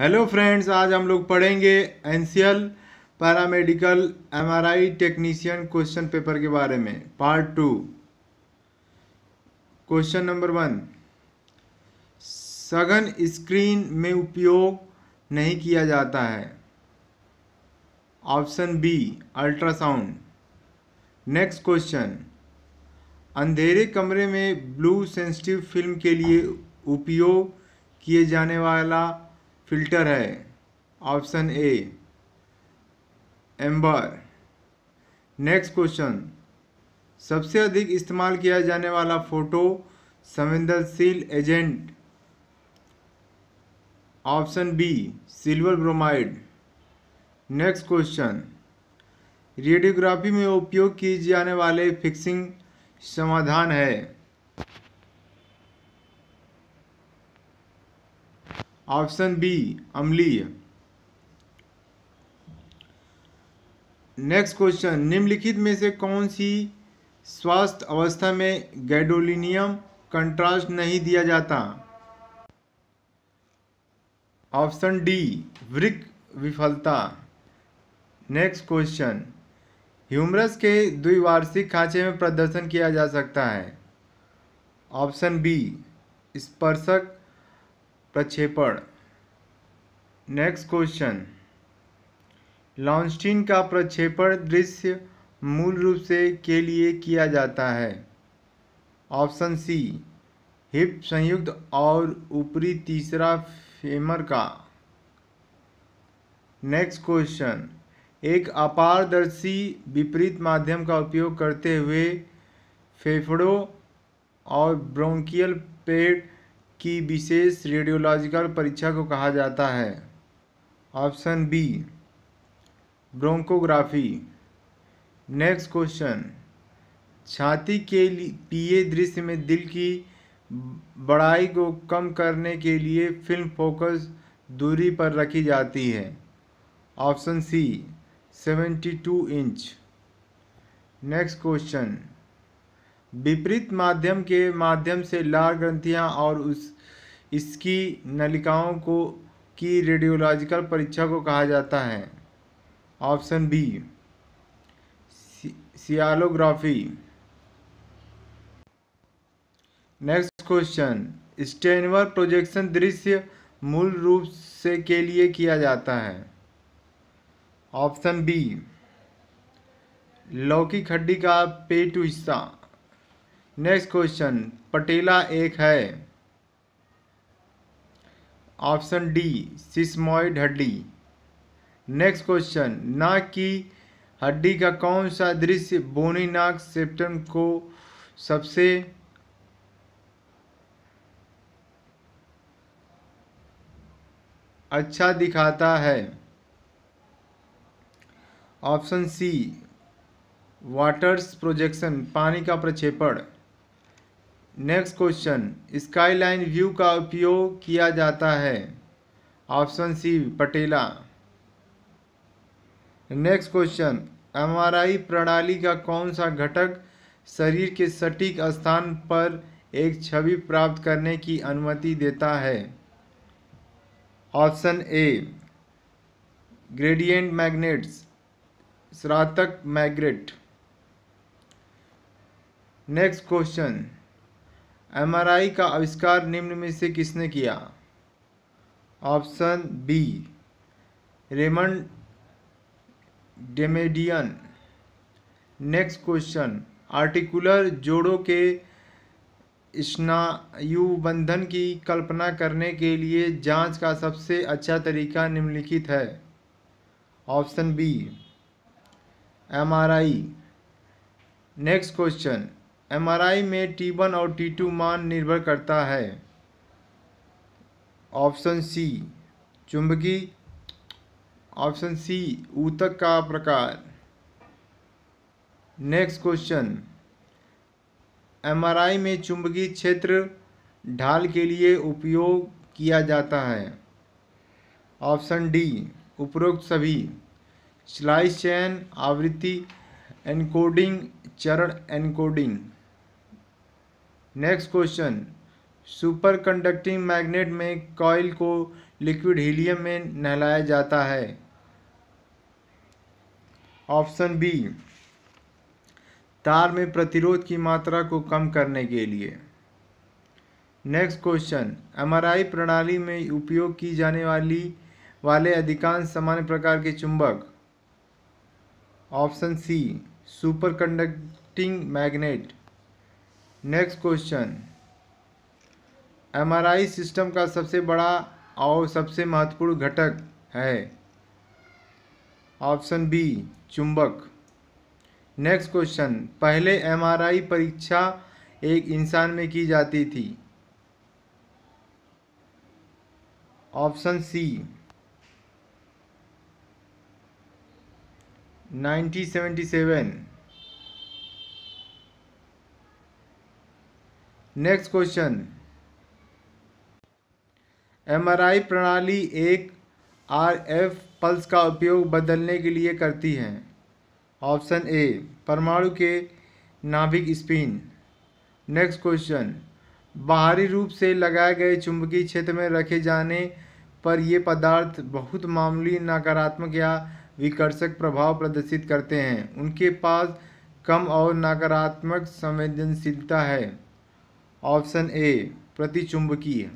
hello friends आज हम लोग पढ़ेंगे NCL paramedical MRI technician question paper के बारे में part two question number one सघन स्क्रीन में उपयोग नहीं किया जाता है option B ultrasound next question अंधेरे कमरे में ब्लू सेंसिटिव फिल्म के लिए उपयोग किए जाने वाला फिल्टर है option A amber next question सबसे अधिक इस्तेमाल किया जाने वाला फोटो संवेदनशील agent option B silver bromide next question radiography में उपयोग किए जाने वाले फिक्सिंग समाधान है ऑप्शन बी अम्लीय नेक्स्ट क्वेश्चन निम्नलिखित में से कौन सी स्वास्थ्य अवस्था में गैडोलिनियम कंट्रास्ट नहीं दिया जाता ऑप्शन डी वृक विफलता नेक्स्ट क्वेश्चन ह्यूमरस के द्विवार्षिक खांचे में प्रदर्शन किया जा सकता है ऑप्शन बी स्पर्शक प्रक्षेपण नेक्स्ट क्वेश्चन लॉन्स्टीन का प्रक्षेपण दृश्य मूल रूप से के लिए किया जाता है ऑप्शन सी हिप संयुक्त और ऊपरी तीसरा फेमर का नेक्स्ट क्वेश्चन एक अपारदर्शी विपरीत माध्यम का उपयोग करते हुए फेफड़ों और ब्रोंकियल पेट की विशेष रेडियोलॉजिकल परीक्षा को कहा जाता है option B bronchography next question छाती के पीए दृश्य में दिल की बड़ाई को कम करने के लिए फिल्म फोकस दूरी पर रखी जाती है option C seventy two inch next question विपरीत माध्यम के माध्यम से लाल ग्रंथियां और उस इसकी नलिकाओं को की रेडियोलॉजिकल परीक्षा को कहा जाता है option B sialography next question Stenvers projection दृश्य मूल रूप से के लिए किया जाता है ऑप्शन बी लौकी खड्डी का पेट हिस्सा नेक्स्ट क्वेश्चन पटेला एक है ऑप्शन डी सिस्मोइड हड्डी नेक्स्ट क्वेश्चन नाक की हड्डी का कौन सा दृश्य बोनी नाक सेप्टम को सबसे अच्छा दिखाता है ऑप्शन सी वाटर्स प्रोजेक्शन पानी का प्रक्षेपण नेक्स्ट क्वेश्चन स्काईलाइन व्यू का उपयोग किया जाता है option C patella next question MRI प्रणाली का कौन सा घटक शरीर के सटीक स्थान पर एक छवि प्राप्त करने की अनुमति देता है ऑप्शन ए ग्रेडियंट मैग्नेट्स स्रातक मैग्नेट नेक्स्ट क्वेश्चन एमआरआई का आविष्कार निम्न में से किसने किया option B Raymond Damadian next question articular जोड़ों के स्नायुबंधन की कल्पना करने के लिए जांच का सबसे अच्छा तरीका निम्नलिखित है option B MRI next question MRI में टी वन और टी टू मान निर्भर करता है ऑप्शन सी चुंबकी ऑप्शन सी ऊतक का प्रकार नेक्स्ट क्वेश्चन एमआरआई में चुंबकीय क्षेत्र ढाल के लिए उपयोग किया जाता है ऑप्शन डी उपरोक्त सभी स्लाइस चैन आवृत्ति एनकोडिंग चरण encoding next question super conducting magnet में कॉयल को लिक्विड हीलियम में नहलाया जाता है ऑप्शन बी तार में प्रतिरोध की मात्रा को कम करने के लिए नेक्स्ट क्वेश्चन एमआरआई प्रणाली में उपयोग की जाने वाली वाले अधिकांश सामान्य प्रकार के चुंबक option C super conducting magnet next question MRI system का सबसे बड़ा और सबसे महत्वपूर्ण घटक है ऑप्शन बी चुंबक नेक्स्ट क्वेश्चन पहले एमआरआई परीक्षा एक इंसान में की जाती थी option C 1977 next question MRI प्रणाली एक आरएफ पल्स का उपयोग बदलने के लिए करती है ऑप्शन ए परमाणु के नाभिक स्पिन नेक्स्ट क्वेश्चन बाहरी रूप से लगाए गए चुंबकीय क्षेत्र में रखे जाने पर ये पदार्थ बहुत मामूली नकारात्मक या विकर्षक प्रभाव प्रदर्शित करते हैं उनके पास कम और नकारात्मक संवेदनशीलता है ऑप्शन ए प्रतिचुंबकीय